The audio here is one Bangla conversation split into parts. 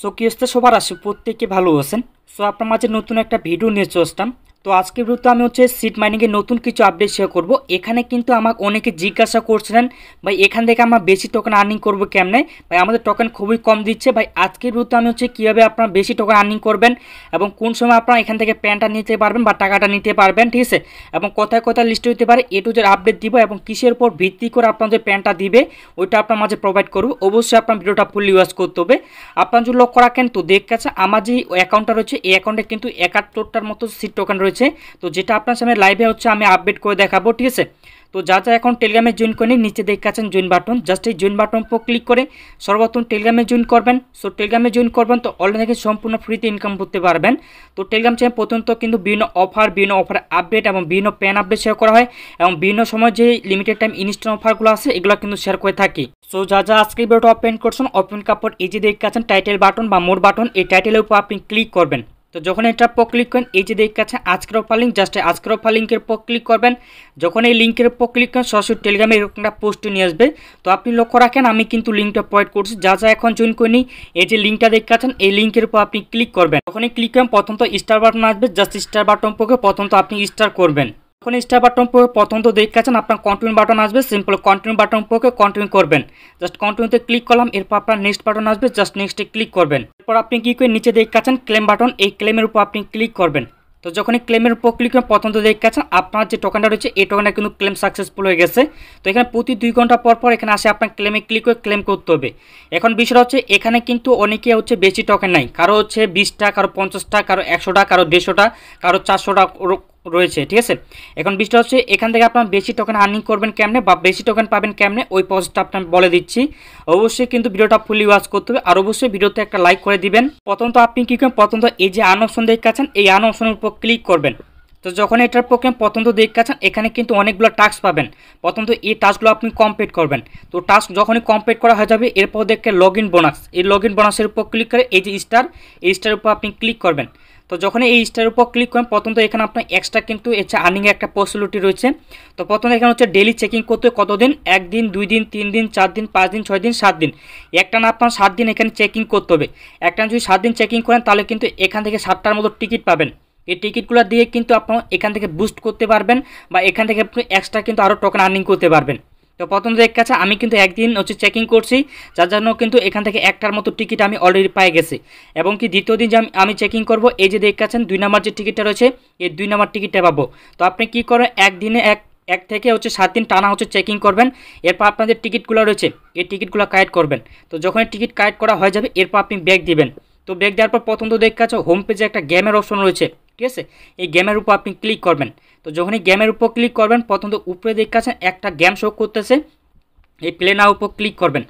সো কি হচ্ছে সবার আসে প্রত্যেকে ভালো আছেন সো আপনার মাঝে নতুন একটা ভিডিও নিয়ে চলতাম তো আজকে ভিডিওতে আমি হচ্ছে সিট মাইনিংয়ে নতুন কিছু আপডেট শেয়ার করব এখানে কিন্তু আমাকে অনেকে জিজ্ঞাসা করছিলেন ভাই এখান থেকে আমার বেশি টোকেন আর্নিং করবো কেমনে ভাই আমাদের টোকেন খুবই কম দিচ্ছে ভাই আজকের ভিডিওতে আমি হচ্ছে কীভাবে আপনারা বেশি টোকেন আর্নিং করবেন এবং কোন সময় আপনারা এখান থেকে প্যান্টটা নিতে পারবেন বা টাকাটা নিতে পারবেন ঠিক আছে এবং কোথায় কোথায় লিস্ট হতে পারে এ টু আপডেট দিব এবং কিসের উপর ভিত্তি করে আপনার যে প্যান্টটা দিবে ওইটা আপনার মাঝে প্রোভাইড করবো অবশ্যই আপনার ভিডিওটা ফুল ইউজ করতে হবে আপনার যদি লক্ষ্য রাখেন তো দেখ কাছে আমার যে অ্যাকাউন্টটা রয়েছে এই অ্যাকাউন্টে কিন্তু একাত্তরটার মতো সিট টোকান রয়েছে তো যেটা আপনার সামনে লাইভে হচ্ছে আমি আপডেট করে দেখাবো ঠিক আছে তো যা যা এখন টেলিগ্রামে জয়েন করে নিচে দেখে আছেন জয়েন বাটন জাস্ট এই জয়েন বাটন উপর ক্লিক করে সর্বপ্রথম টেলিগ্রামে জয়েন করবেন সো টেলিগ্রামে জয়েন করবেন তো অনলাইন থেকে সম্পূর্ণ ফ্রিতে ইনকাম করতে পারবেন তো টেলিগ্রাম চ্যানেল প্রথমত কিন্তু বিভিন্ন অফার বিভিন্ন অফার আপডেট এবং বিভিন্ন প্যান আপডেট শেয়ার করা হয় এবং বিভিন্ন সময় যে লিমিটেড টাইম ইনস্ট্যান্ট অফারগুলো আছে এগুলো কিন্তু শেয়ার করে থাকি সো যা যা আজকে ভিডিওটা ওপেন করছেন ওপেন কাপড় এই যে দেখতে আছেন টাইটেল বাটন বা মোর বাটন এই টাইটেলের উপর আপনি ক্লিক করবেন তো যখন এটার পর ক্লিক করেন এই যে দেখতে আছে আজকের অফার লিঙ্ক জাস্ট আজকের অফার লিঙ্কের পর ক্লিক করবেন যখন এই লিঙ্কের পর ক্লিক করেন সরাসরি টেলিগ্রামে এরকমটা পোস্ট নিয়ে আসবে তো আপনি লক্ষ্য রাখেন আমি কিন্তু লিঙ্কটা প্রোভাইড করছি যা যা এখন জয়েন করে নিই এই যে লিঙ্কটা দেখতে আছেন এই লিঙ্কের উপর আপনি ক্লিক করবেন যখনই ক্লিক করেন প্রথম তো স্টার বাটন আসবে জাস্ট স্টার বাটন পক্ষে প্রথম তো আপনি স্টার করবেন এখন স্টার বাটন উপর প্রথম তো দেখাচ্ছেন আপনার কন্টিনিউ বাটন আসবে সিম্পল কন্টিনিউ বাটন উপরকে কন্টিনিউ করবেন জাস্ট কন্টিনিউতে ক্লিক করলাম এরপর আপনার নেক্সট বাটন আসবে জাস্ট নেক্সটে ক্লিক করবেন এরপর আপনি কী করে নিচে দেখাচ্ছেন ক্লেম বাটন এই ক্লেমের উপর আপনি ক্লিক করবেন তো যখনই ক্লেমের উপর ক্লিক করেন প্রথম তো দেখাচ্ছেন আপনার যে টোকেনটা রয়েছে এই টোকেনটা কিন্তু ক্লেম সাকসেসফুল হয়ে গেছে তো এখানে প্রতি দুই ঘন্টা পর পর এখানে আসে আপনার ক্লেমে ক্লিক করে ক্লেম করতে হবে এখন বিষয়টা হচ্ছে এখানে কিন্তু অনেকে হচ্ছে বেশি টোকেন নাই কারো হচ্ছে বিশটা কারো পঞ্চাশটা কারো একশোটা কারো দেড়শোটা কারো চারশোটা রয়েছে ঠিক আছে এখন বিষয়টা হচ্ছে এখান থেকে আপনার বেশি টোকেন আর্নিং করবেন কেমনে বা বেশি টোকেন পাবেন কেমনে ওই পজটা আপনার বলে দিচ্ছি অবশ্যই কিন্তু ভিডিওটা ফুলি ওয়াচ করতে হবে আর অবশ্যই ভিডিওতে একটা লাইক করে দিবেন প্রথমত আপনি কী করবেন প্রথমত এই যে আন অপশন দেখতে পাচ্ছেন এই আন অপশনের উপর ক্লিক করবেন তো যখন এটার প্রোগ্রাম প্রথম তো দেখতে আছেন এখানে কিন্তু অনেকগুলো টাস্ক পাবেন প্রথম তো এই টাস্কগুলো আপনি কমপ্লিট করবেন তো টাস্ক যখনই কমপ্লিট করা হয়ে যাবে এরপর দেখতে লগ ইন বোনাস এই লগ ইন বোনাসের উপর ক্লিক করে এই যে স্টার এই স্টার উপর আপনি ক্লিক করবেন তো যখন এই স্টার উপর ক্লিক করেন প্রথম তো এখানে আপনার এক্সট্রা কিন্তু হচ্ছে আর্নিংয়ের একটা পসিবিলিটি রয়েছে তো প্রথম এখানে হচ্ছে ডেলি চেকিং করতে কতদিন একদিন দুই দিন তিন দিন চার দিন পাঁচ দিন ছয় দিন সাত দিন একটা না আপনার সাত দিন এখানে চেকিং করতে হবে একটা যদি সাত দিন চেকিং করেন তাহলে কিন্তু এখান থেকে সাতটার মতো টিকিট পাবেন এই টিকিটগুলো দিয়ে কিন্তু আপনার এখান থেকে বুস্ট করতে পারবেন বা এখান থেকে আপনি এক্সট্রা কিন্তু আরও টোকেন আর্নিং করতে পারবেন তো প্রথম দিক কাছে আমি কিন্তু একদিন হচ্ছে চেকিং করছি যার জন্য কিন্তু এখান থেকে একটার মতো টিকিট আমি অলরেডি পাই গেছি এবং কি দ্বিতীয় দিন যে আমি চেকিং করব এই যে দেখ কাছেন দুই নম্বর যে টিকিটটা রয়েছে এই দুই নম্বর টিকিটটা পাবো তো আপনি কি করবেন একদিনে এক এক থেকে হচ্ছে সাত দিন টানা হচ্ছে চেকিং করবেন এরপর আপনাদের টিকিটগুলো রয়েছে এই টিকিটগুলো কালেক্ট করবেন তো যখন টিকিট কালেক্ট করা হয়ে যাবে এরপর আপনি ব্যাগ দিবেন তো ব্যাগ দেওয়ার পর প্রথম তো দেখ কাছে হোম পেজে একটা গেমের অপশন রয়েছে ঠিক আছে এই গেমের উপর আপনি ক্লিক করবেন তো যখনই গেমের উপর ক্লিক করবেন প্রথমত উপরে দেখতে আছেন একটা গেম শো করতেছে এই প্লে নাও উপর ক্লিক করবেন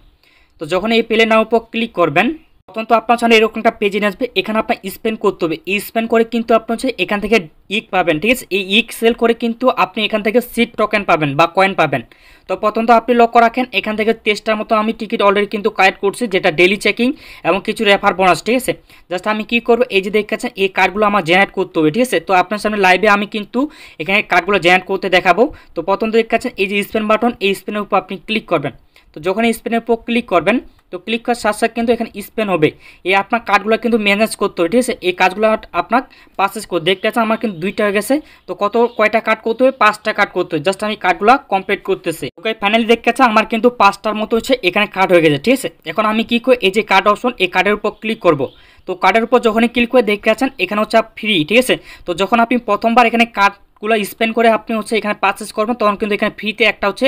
তো যখন এই প্লে নাও উপর ক্লিক করবেন তখন তো আপনার জন্য এরকম একটা পেজে আসবে এখানে আপনার স্পেন করতে হবে স্পেন করে কিন্তু আপনার হচ্ছে এখান থেকে ইক পাবেন ঠিক আছে এই ইক সেল করে কিন্তু আপনি এখান থেকে সিট টোকেন পাবেন বা কয়েন পাবেন তো প্রথম তো আপনি লক্ষ্য রাখেন এখান থেকে তেইশটার মতো আমি টিকিট অলরেডি কিন্তু কালেক্ট করছি যেটা ডেলি চেকিং এবং কিছু রেফার বোনাস ঠিক আছে জাস্ট আমি কি করব এই যে দেখাচ্ছেন এই কার্ডগুলো আমার জেনারেট করতে হবে ঠিক আছে তো আপনার সামনে লাইভে আমি কিন্তু এখানে কার্ডগুলো জেনারেট করতে দেখাবো তো প্রথম তো দেখাচ্ছেন এই যে স্পেন বাটন এই স্পেনের উপর আপনি ক্লিক করবেন তো যখন স্পেনের উপর ক্লিক করবেন তো ক্লিক করার সাথে সাথে কিন্তু এখানে স্পেন হবে এই আপনার কার্ডগুলো কিন্তু ম্যানেজ করতে হবে ঠিক আছে এই কাজগুলো আপনার পারচেস করতে দেখতে আছে আমার কিন্তু দুইটা হয়ে গেছে তো কত কয়টা কার্ড করতে হবে পাঁচটা কার্ড করতে হবে জাস্ট আমি কার্ডগুলো কমপ্লিট করতেছি ওকে ফাইনালি দেখতে আছে আমার কিন্তু পাঁচটার মতো হচ্ছে এখানে কার্ড হয়ে গেছে ঠিক আছে এখন আমি কি করি এই যে কার্ড অপশন এই কার্ডের উপর ক্লিক করব তো কার্ডের উপর যখনই ক্লিক করে দেখতে আছেন এখানে হচ্ছে ফ্রি ঠিক আছে তো যখন আপনি প্রথমবার এখানে কার্ড গুলো স্পেন্ড করে আপনি হচ্ছে এখানে পারচেস করবেন তখন কিন্তু এখানে ফ্রিতে একটা হচ্ছে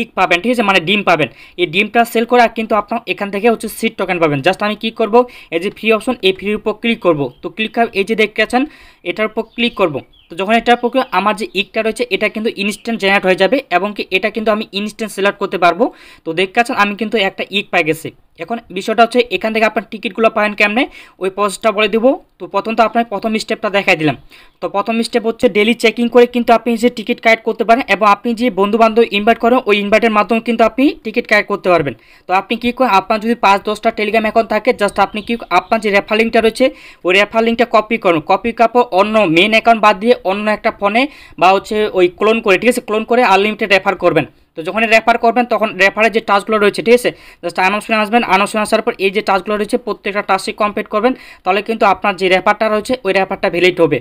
ইক পাবেন ঠিক আছে মানে ডিম পাবেন এই ডিমটা সেল করে কিন্তু আপনার এখান থেকে হচ্ছে সিট টোকেন পাবেন জাস্ট আমি কী করবো এই যে ফ্রি অপশন এই ফ্রির উপর ক্লিক করবো তো ক্লিক এই যে দেখতে আছেন এটার উপর ক্লিক করবো তো যখন এটা পক্ষে আমার যে ইকটা রয়েছে এটা কিন্তু ইনস্ট্যান্ট জেনারেট হয়ে যাবে এবং কি এটা কিন্তু আমি ইনস্ট্যান্ট সিলেক্ট করতে পারবো তো দেখতে পাচ্ছেন আমি কিন্তু একটা ইক পাই গেছি এখন বিষয়টা হচ্ছে এখান থেকে আপনার টিকিটগুলো পাবেন কেমনে ওই প্রসেসটা বলে দেবো তো প্রথম তো আপনার প্রথম স্টেপটা দেখাই দিলাম তো প্রথম স্টেপ হচ্ছে ডেলি চেকিং করে কিন্তু আপনি যে টিকিট কালেক্ট করতে পারেন এবং আপনি যে বন্ধুবান্ধব ইনভাইট করেন ওই ইনভাইটের মাধ্যমে কিন্তু আপনি টিকিট কালেক্ট করতে পারবেন তো আপনি কী করেন আপনার যদি পাঁচ দশটা টেলিগ্রাম অ্যাকাউন্ট থাকে জাস্ট আপনি কী আপনার যে রেফার লিঙ্কটা রয়েছে ওই রেফার লিঙ্কটা কপি করুন কপি করার অন্য মেন অ্যাকাউন্ট বাদ দিয়ে অন্য একটা ফোনে বা হচ্ছে ওই ক্লোন করে ঠিক আছে ক্লোন করে আনলিমিটেড রেফার করবেন তো যখনই রেফার করবেন তখন রেফারের যে টাচগুলো রয়েছে ঠিক আছে জাস্ট আনাউন্সমেন্ট আসবেন আনাউন্সমেন্ট আসার পর এই যে টাচগুলো রয়েছে প্রত্যেকটা টাস্কই কমপ্লিট করবেন তাহলে কিন্তু আপনার যে রেফারটা রয়েছে ওই রেফারটা ভ্যালিড হবে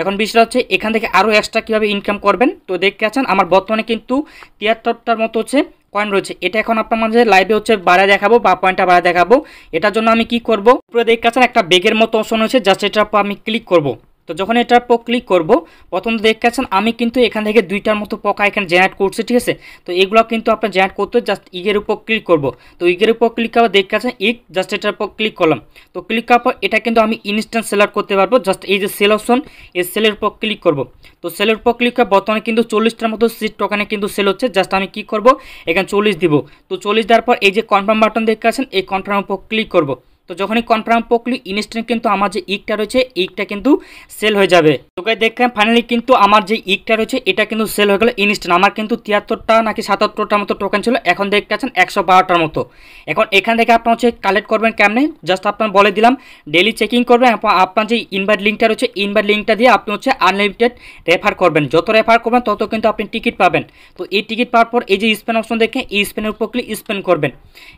এখন বিষয়টা হচ্ছে এখান থেকে আরও এক্সট্রা কীভাবে ইনকাম করবেন তো দেখতে আছেন আমার বর্তমানে কিন্তু তিয়াত্তরটার মতো হচ্ছে কয়েন রয়েছে এটা এখন আপনার মাঝে লাইভে হচ্ছে বাড়া দেখাবো বা পয়েন্টটা বাড়া দেখাবো এটার জন্য আমি কি করব পুরো দেখতে আছেন একটা বেগের মতো অপশন রয়েছে জাস্ট এটা আমি ক্লিক করবো তো যখন এটার পর ক্লিক করব প্রথম দেখতে পাচ্ছেন আমি কিন্তু এখান থেকে দুইটার মতো পকা এখানে জেনারেট করছে ঠিক আছে তো এগুলো কিন্তু আপনার জেনারেট করতে জাস্ট ইগের উপর ক্লিক করবো তো ইগের উপর ক্লিক করার দেখতে পাচ্ছেন ইগ জাস্ট এটার উপর ক্লিক করলাম তো ক্লিক করার পর এটা কিন্তু আমি ইনস্ট্যান্ট সেলার করতে পারবো জাস্ট এই যে সেল অপশন এই সেলের উপর ক্লিক করব তো সেলের উপর ক্লিক করা বর্তমানে কিন্তু চল্লিশটার মতো সিট টোকানে কিন্তু সেল হচ্ছে জাস্ট আমি কি করবো এখানে চল্লিশ দিব তো চল্লিশ দেওয়ার পর এই যে কনফার্ম বাটন দেখতে পাচ্ছেন এই কনফার্মের উপর ক্লিক করবো তো যখনই কনফার্ম পকলি ইনস্ট্যান্ট কিন্তু আমার যে ইকটা রয়েছে ইকটা কিন্তু সেল হয়ে যাবে তো গাই দেখলাম ফাইনালি কিন্তু আমার যে ইকটা রয়েছে এটা কিন্তু সেল হয়ে গেল ইনস্ট্যান্ট আমার কিন্তু তিয়াত্তরটা নাকি সাতাত্তরটার মতো টোকেন ছিল এখন দেখতে পাচ্ছেন একশো বারোটার মতো এখন এখান থেকে আপনার হচ্ছে কালেক্ট করবেন কেমনে জাস্ট আপনার বলে দিলাম ডেলি চেকিং করবেন আপনার যে ইনভাইট লিঙ্কটা রয়েছে ইনভাইট লিঙ্কটা দিয়ে আপনি হচ্ছে আনলিমিটেড রেফার করবেন যত রেফার করবেন তত কিন্তু আপনি টিকিট পাবেন তো এই টিকিট পাওয়ার পর এই যে স্পেন অপশন দেখে এই স্পেনের উপর ক্লিক স্পেন করবেন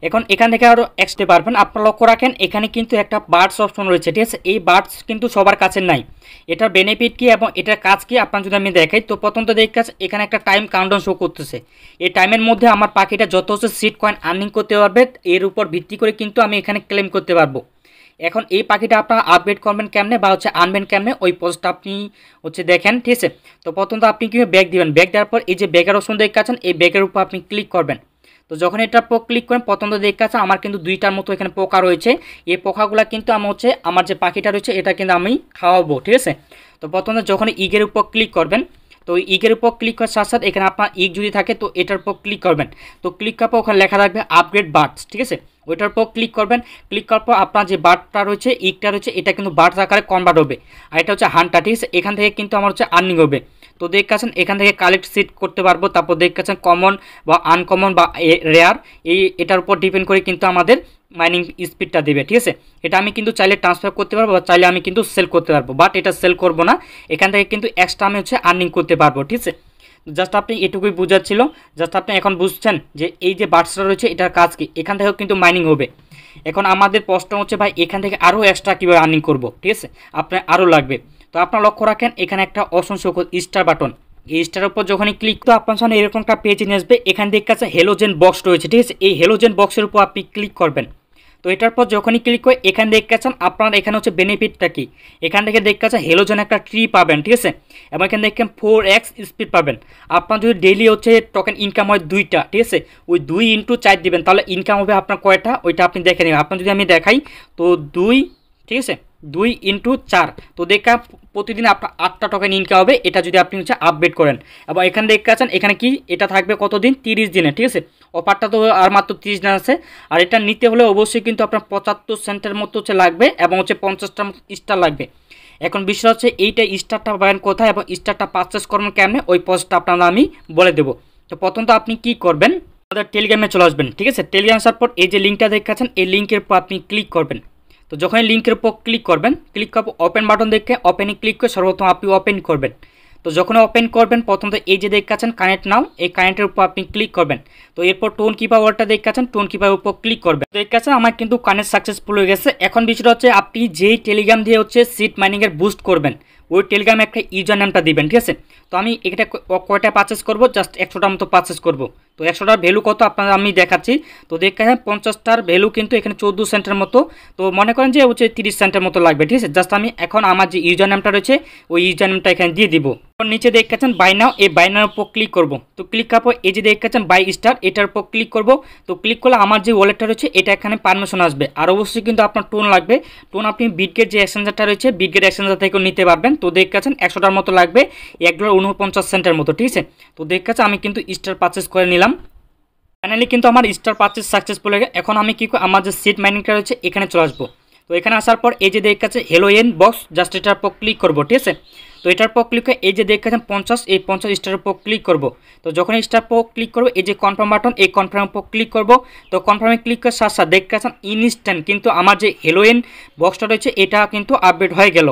এখন এখান থেকে আরও এক্সটে পারবেন আপনার লক্ষ্য রাখেন এখানে কিন্তু একটা বার্ডস অপশন রয়েছে ঠিক আছে এই বার্ডস কিন্তু সবার কাছে নাই এটার বেনিফিট কি এবং এটার কাজ কি আপনার যদি আমি দেখাই তো প্রথমত দেখতে এখানে একটা টাইম কাউন্টন শো করতেছে এই টাইমের মধ্যে আমার পাখিটা যত হচ্ছে সিট কয়েন আর্নিং করতে পারবে এর উপর ভিত্তি করে কিন্তু আমি এখানে ক্লেম করতে পারবো এখন এই পাখিটা আপনারা আপডেট করবেন কেমনে বা হচ্ছে আনবেন কেমনে ওই পোস্টটা আপনি হচ্ছে দেখেন ঠিক আছে তো প্রথমত আপনি কীভাবে ব্যাগ দিবেন ব্যাগ দেওয়ার পর এই যে ব্যাগের অপশন দেখতে আছেন এই ব্যাগের উপর আপনি ক্লিক করবেন তো যখন এটা পোক ক্লিক করেন প্রথম তো দেখতে আছে আমার কিন্তু দুইটার মতো এখানে পোকা রয়েছে এই পোকাগুলা কিন্তু আমার হচ্ছে আমার যে পাখিটা রয়েছে এটা কিন্তু আমি খাওয়াবো ঠিক আছে তো প্রথমত যখন ইগের উপর ক্লিক করবেন তো ইগের উপর ক্লিক করার সাথে সাথে এখানে আপনার ইগ যদি থাকে তো এটার উপর ক্লিক করবেন তো ক্লিক করার পর ওখানে লেখা থাকবে আপগ্রেড বার্ডস ঠিক আছে ওইটার উপর ক্লিক করবেন ক্লিক করার পর আপনার যে বার্ডটা রয়েছে ইগটা রয়েছে এটা কিন্তু বার্ডস আকারে কনভার্ট হবে আর এটা হচ্ছে হান্টার ঠিক আছে এখান থেকে কিন্তু আমার হচ্ছে আর্নিং হবে তো দেখছেন এখান থেকে কালেক্ট সিট করতে পারবো তারপর দেখছেন কমন বা আনকমন বা রেয়ার এই এটার উপর ডিপেন্ড করে কিন্তু আমাদের মাইনিং স্পিডটা দেবে ঠিক আছে এটা আমি কিন্তু চাইলে ট্রান্সফার করতে পারবো বা চাইলে আমি কিন্তু সেল করতে পারবো বাট এটা সেল করব না এখান থেকে কিন্তু এক্সট্রা আমি হচ্ছে আর্নিং করতে পারবো ঠিক আছে জাস্ট আপনি এটুকুই বোঝাচ্ছিল জাস্ট আপনি এখন বুঝছেন যে এই যে বাটসটা রয়েছে এটার কাজ কি এখান থেকেও কিন্তু মাইনিং হবে এখন আমাদের প্রশ্ন হচ্ছে ভাই এখান থেকে আরও এক্সট্রা কীভাবে আর্নিং করবো ঠিক আছে আপনার আরও লাগবে তো আপনারা লক্ষ্য রাখেন এখানে একটা অপশন শো স্টার বাটন এই স্টার উপর যখনই ক্লিক তো আপনার সামনে এরকম একটা পেজ নিয়ে আসবে এখান থেকে কাছে হেলোজেন বক্স রয়েছে ঠিক আছে এই হেলোজেন বক্সের উপর আপনি ক্লিক করবেন তো এটার পর যখনই ক্লিক করে এখান দেখতে পাচ্ছেন আপনার এখানে হচ্ছে বেনিফিটটা কি এখান থেকে দেখতে পাচ্ছেন হেলোজেন একটা ট্রি পাবেন ঠিক আছে এবং এখানে দেখছেন ফোর এক্স স্পিড পাবেন আপনার যদি ডেলি হচ্ছে টোকেন ইনকাম হয় দুইটা ঠিক আছে ওই দুই ইন্টু চার দেবেন তাহলে ইনকাম হবে আপনার কয়টা ওইটা আপনি দেখে নেবেন আপনার যদি আমি দেখাই তো দুই ঠিক আছে দুই ইন্টু চার তো দেখা প্রতিদিন আপনার আটটা টোকেন ইনকা হবে এটা যদি আপনি হচ্ছে আপডেট করেন এবং এখানে দেখতে আছেন এখানে কি এটা থাকবে কতদিন তিরিশ দিনে ঠিক আছে অফারটা তো আর মাত্র তিরিশ দিন আছে আর এটা নিতে হলে অবশ্যই কিন্তু আপনার পঁচাত্তর সেন্টের মতো হচ্ছে লাগবে এবং হচ্ছে পঞ্চাশটা স্টার লাগবে এখন বিষয় হচ্ছে এইটা স্টারটা পাবেন কোথায় এবং স্টারটা পারচেস করবেন কেমনে ওই পসটা আপনারা আমি বলে দেবো তো প্রথমত আপনি কি করবেন আমাদের টেলিগ্রামে চলে আসবেন ঠিক আছে টেলিগ্রাম আসার পর এই যে লিঙ্কটা দেখাচ্ছেন এই লিঙ্কের পর আপনি ক্লিক করবেন তো যখন লিঙ্কের উপর ক্লিক করবেন ক্লিক করার ওপেন বাটন দেখে ওপেনে ক্লিক করে সর্বপ্রথম আপনি ওপেন করবেন তো যখন ওপেন করবেন প্রথমত এই যে দেখতে আছেন কানেক্ট নাও এই কানেক্টের উপর আপনি ক্লিক করবেন তো এরপর টোন কিপার ওয়ার্ডটা দেখতে টোন কিপারের উপর ক্লিক করবেন দেখতে আছেন আমার কিন্তু কানেক্ট সাকসেসফুল হয়ে গেছে এখন বিষয়টা হচ্ছে আপনি যেই টেলিগ্রাম দিয়ে হচ্ছে সিট মাইনিংয়ের বুস্ট করবেন ওই টেলিগ্রামে একটা ইউজার নামটা দিবেন ঠিক আছে তো আমি এটা কয়টা পারচেস করবো জাস্ট একশোটা মতো পারচেস করবো তো একশোটার ভ্যালু কত আপনারা আমি দেখাচ্ছি তো দেখেন পঞ্চাশটার ভ্যালু কিন্তু এখানে চোদ্দো সেন্টের মতো তো মনে করেন যে হচ্ছে তিরিশ সেন্টের মতো লাগবে ঠিক আছে জাস্ট আমি এখন আমার যে ইউজার নামটা রয়েছে ওই ইউজার নামটা এখানে দিয়ে দিব নিচে দেখেছেন বাই নাও এই বাই উপর ক্লিক করবো তো ক্লিক করার পর এই যে দেখেছেন বাই স্টার এটার উপর ক্লিক করবো তো ক্লিক করলে আমার যে ওয়ালেটটা রয়েছে এটা এখানে পারমিশন আসবে আর অবশ্যই কিন্তু আপনার টোন লাগবে টোন আপনি বিগের যে এক্সচেঞ্জারটা রয়েছে বিটগেট এক্সচেঞ্জার থেকেও নিতে পারবেন তো দেখেছেন একশোটার মতো লাগবে এক ডলার উনপঞ্চাশ সেন্টের মতো ঠিক আছে তো দেখতেছে আমি কিন্তু স্টার পারচেস করে নিলাম ফাইনালি কিন্তু আমার স্টার পার্চেস সাকসেসফুল হয়ে এখন আমি করি আমার যে সিট মাইনিংটা রয়েছে এখানে চলে আসবো তো এখানে আসার পর এই যে দেখ কাছে হেলো এন বক্স জাস্ট এটার পর ক্লিক করবো ঠিক আছে তো এটার পর ক্লিক করে এই যে দেখেছেন পঞ্চাশ এই পঞ্চাশ স্টারের পর ক্লিক করব তো যখন স্টার পর ক্লিক করবো এই যে কনফার্ম বাটন এই কনফার্মের পর ক্লিক করব তো কনফার্মে ক্লিক করে সাথে সাথে দেখতেছেন ইনস্ট্যান্ট কিন্তু আমার যে হেলোইন বক্সটা রয়েছে এটা কিন্তু আপডেট হয়ে গেল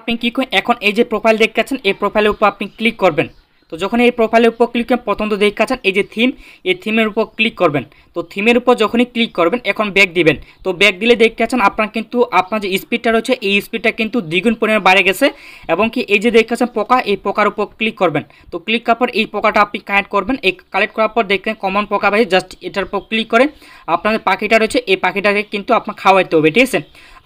আপনি কী করেন এখন এই যে প্রোফাইল দেখতে পাচ্ছেন এই প্রোফাইলের উপর আপনি ক্লিক করবেন তো যখন এই প্রোফাইলের উপর ক্লিক করবেন প্রথম তো দেখাচ্ছেন এই যে থিম এই থিমের উপর ক্লিক করবেন তো থিমের উপর যখনই ক্লিক করবেন এখন ব্যাক দিবেন তো ব্যাক দিলে দেখাচ্ছেন আপনার কিন্তু আপনার যে স্পিডটা রয়েছে এই স্পিডটা কিন্তু দ্বিগুণ পরিমাণে বাড়ে গেছে এবং কি এই যে দেখাচ্ছেন পোকা এই পোকার উপর ক্লিক করবেন তো ক্লিক করার পর এই পোকাটা আপনি কানেক্ট করবেন এই কালেক্ট করার পর দেখবেন কমন পোকা ভাই জাস্ট এটার উপর ক্লিক করে আপনাদের পাখিটা রয়েছে এই পাখিটাকে কিন্তু আপনার খাওয়াইতে হবে ঠিক আছে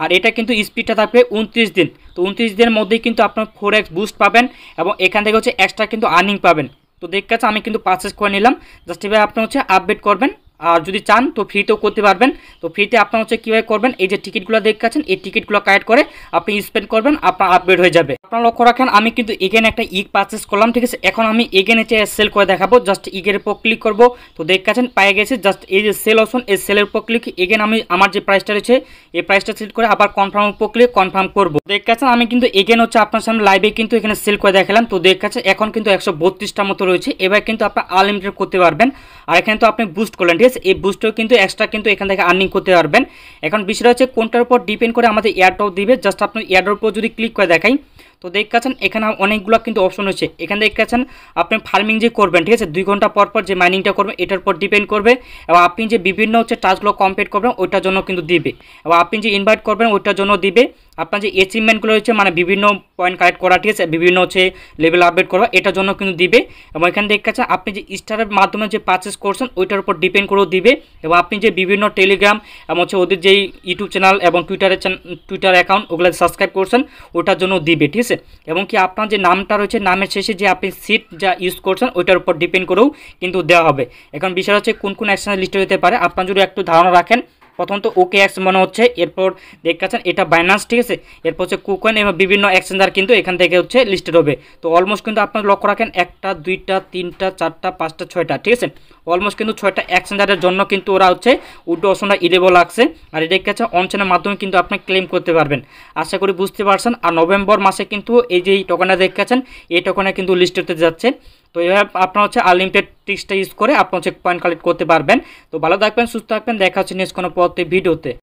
আর এটা কিন্তু স্পিডটা থাকবে উনত্রিশ দিন তো উনত্রিশ দিনের মধ্যেই কিন্তু আপনার ফোর এক্স বুস্ট পাবেন এবং এখান থেকে হচ্ছে এক্সট্রা কিন্তু আর্নিং পাবেন তো দেখ আছে আমি কিন্তু পারচেস করে নিলাম জাস্ট এভাবে আপনি হচ্ছে আপডেট করবেন আর যদি চান তো ফ্রিতেও করতে পারবেন তো ফ্রিতে আপনার হচ্ছে কীভাবে করবেন এই যে টিকিটগুলো আছেন এই টিকিটগুলো কালেক্ট করে আপনি স্পেন্ড করবেন আপনার আপডেট হয়ে যাবে আপনার লক্ষ্য রাখেন আমি কিন্তু এগেন একটা ইগ পারচেস করলাম ঠিক আছে এখন আমি এগেন এসে সেল করে দেখাবো জাস্ট ইগের উপর ক্লিক করবো তো আছেন পায়ে গেছে জাস্ট এই যে সেল অপশন এই সেলের উপর ক্লিক এগেন আমি আমার যে প্রাইসটা রয়েছে এই প্রাইসটা সিলেক্ট করে আবার কনফার্ম উপর ক্লিক কনফার্ম করবো আছেন আমি কিন্তু এগেন হচ্ছে আপনার সামনে লাইভে কিন্তু এখানে সেল করে দেখালাম তো আছে এখন কিন্তু একশো বত্রিশটা মতো রয়েছে এবার কিন্তু আপনার আনলিমিটেড করতে পারবেন আর এখানে তো আপনি বুস্ট করলেন ঠিক আছে এই বুস্টও কিন্তু এক্সট্রা কিন্তু এখান থেকে আর্নিং করতে পারবেন এখন বিষয়টা হচ্ছে কোনটার উপর ডিপেন্ড করে আমাদের এয়ারড্রপ দিবে জাস্ট আপনি উপর যদি ক্লিক করে দেখাই তো দেখতে পাচ্ছেন এখানে অনেকগুলো কিন্তু অপশন হচ্ছে এখানে দেখতে পাচ্ছেন আপনি ফার্মিং যে করবেন ঠিক আছে দুই ঘন্টা পর পর যে মাইনিংটা করবেন এটার উপর ডিপেন্ড করবে এবং আপনি যে বিভিন্ন হচ্ছে টাস্কগুলো কমপ্লিট করবেন ওইটার জন্য কিন্তু দিবে এবং আপনি যে ইনভাইট করবেন ওইটার জন্য দিবে আপনার যে অ্যাচিভমেন্টগুলো হচ্ছে মানে বিভিন্ন পয়েন্ট কালেক্ট করা ঠিক আছে বিভিন্ন হচ্ছে লেভেল আপডেট করা এটার জন্য কিন্তু দিবে এবং এখানে দেখতে পাচ্ছেন আপনি যে স্টারের মাধ্যমে যে পারচেস করছেন ওইটার উপর ডিপেন্ড করেও দিবে এবং আপনি যে বিভিন্ন টেলিগ্রাম এবং হচ্ছে ওদের যেই ইউটিউব চ্যানেল এবং টুইটারের টুইটার অ্যাকাউন্ট ওগুলো সাবস্ক্রাইব করছেন ওটার জন্য দিবে ঠিক আছে আছে এবং কি আপনার যে নামটা রয়েছে নামের শেষে যে আপনি সিট যা ইউজ করছেন ওইটার উপর ডিপেন্ড করেও কিন্তু দেওয়া হবে এখন বিষয় হচ্ছে কোন কোন অ্যাকশনের লিস্টে যেতে পারে আপনার যদি একটু ধারণা রাখেন প্রথমত ওকে অ্যাক্স মনে হচ্ছে এরপর দেখাচ্ছেন এটা বাইনান্স ঠিক আছে এরপর হচ্ছে কুকন এবং বিভিন্ন অ্যাক্সেঞ্জার কিন্তু এখান থেকে হচ্ছে লিস্টেড হবে তো অলমোস্ট কিন্তু আপনার লক্ষ্য রাখেন একটা দুইটা তিনটা চারটা পাঁচটা ছয়টা ঠিক আছে অলমোস্ট কিন্তু ছয়টা অ্যাক্সেঞ্জারের জন্য কিন্তু ওরা হচ্ছে উড্ডো অপশনটা ইলেবল আছে আর এটা আছে অনচেনের মাধ্যমে কিন্তু আপনি ক্লেম করতে পারবেন আশা করি বুঝতে পারছেন আর নভেম্বর মাসে কিন্তু এই যে টোকেনটা দেখেছেন এই টোকেনটা কিন্তু লিস্ট হতে যাচ্ছে তো এভাবে আপনার হচ্ছে আনলিমিটেড টিক্সটা ইউজ করে আপনার হচ্ছে পয়েন্ট কালেক্ট করতে পারবেন তো ভালো থাকবেন সুস্থ থাকবেন দেখা হচ্ছে নেক্সট কোনো পরবর্তী ভিডিওতে